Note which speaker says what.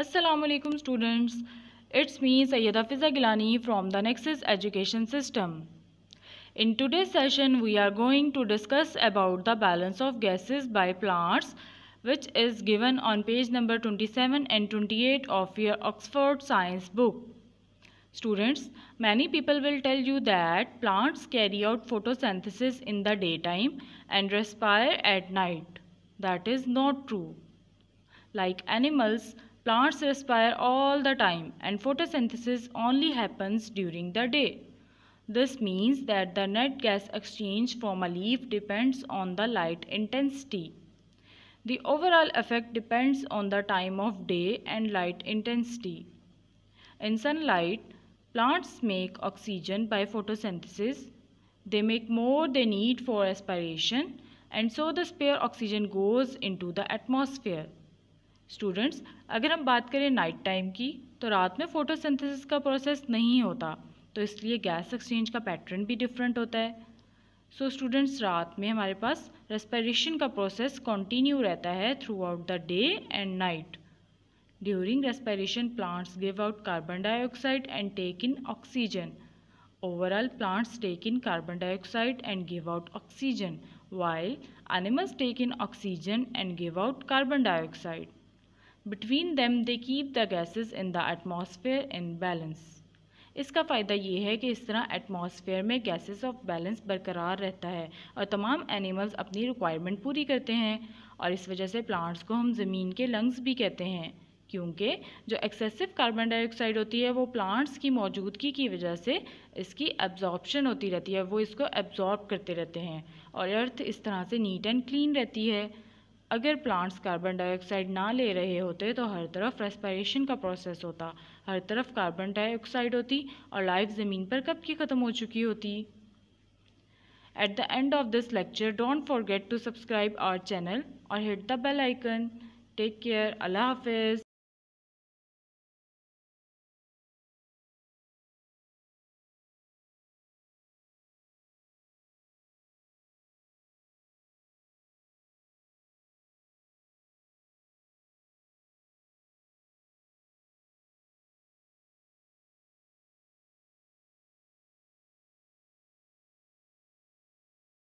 Speaker 1: Assalamualaikum students. It's me Sayyida Fiza Gilani from the Nexus Education System. In today's session we are going to discuss about the balance of gases by plants which is given on page number 27 and 28 of your Oxford Science book. Students, many people will tell you that plants carry out photosynthesis in the daytime and respire at night. That is not true. Like animals, Plants respire all the time and photosynthesis only happens during the day. This means that the net gas exchange from a leaf depends on the light intensity. The overall effect depends on the time of day and light intensity. In sunlight, plants make oxygen by photosynthesis. They make more they need for respiration and so the spare oxygen goes into the atmosphere. Students अगर हम बात करें night time की तो रात में photosynthesis का process नहीं होता तो इसलिए गैस एक्सचेंज का पैटर्न भी डिफरेंट होता है सो so, स्टूडेंट्स रात में हमारे पास रेस्पिरेशन का प्रोसेस कंटिन्यू रहता है throughout the day and night during respiration plants give out carbon dioxide and take in oxygen overall plants take in carbon dioxide and give out oxygen while animals take in oxygen and give out carbon dioxide between them they keep the gases in the atmosphere in balance इसका फ़ायदा ये है कि इस तरह atmosphere में gases of balance बरकरार रहता है और तमाम एनिमल्स अपनी रिक्वायरमेंट पूरी करते हैं और इस वजह से प्लांट्स को हम ज़मीन के लंग्स भी कहते हैं क्योंकि जो एक्सेसिव कार्बन डाइऑक्साइड होती है वो प्लांट्स की मौजूदगी की वजह से इसकी एब्जॉर्बशन होती रहती है वो इसको एब्जॉर्ब करते रहते हैं और अर्थ इस तरह से नीट एंड क्लीन रहती है अगर प्लांट्स कार्बन डाइऑक्साइड ना ले रहे होते तो हर तरफ रेस्पायरेशन का प्रोसेस होता हर तरफ कार्बन डाइऑक्साइड होती और लाइफ ज़मीन पर कब की ख़त्म हो चुकी होती at the end of this lecture don't forget to subscribe our channel और hit the bell icon take care अल्लाह हाफिज़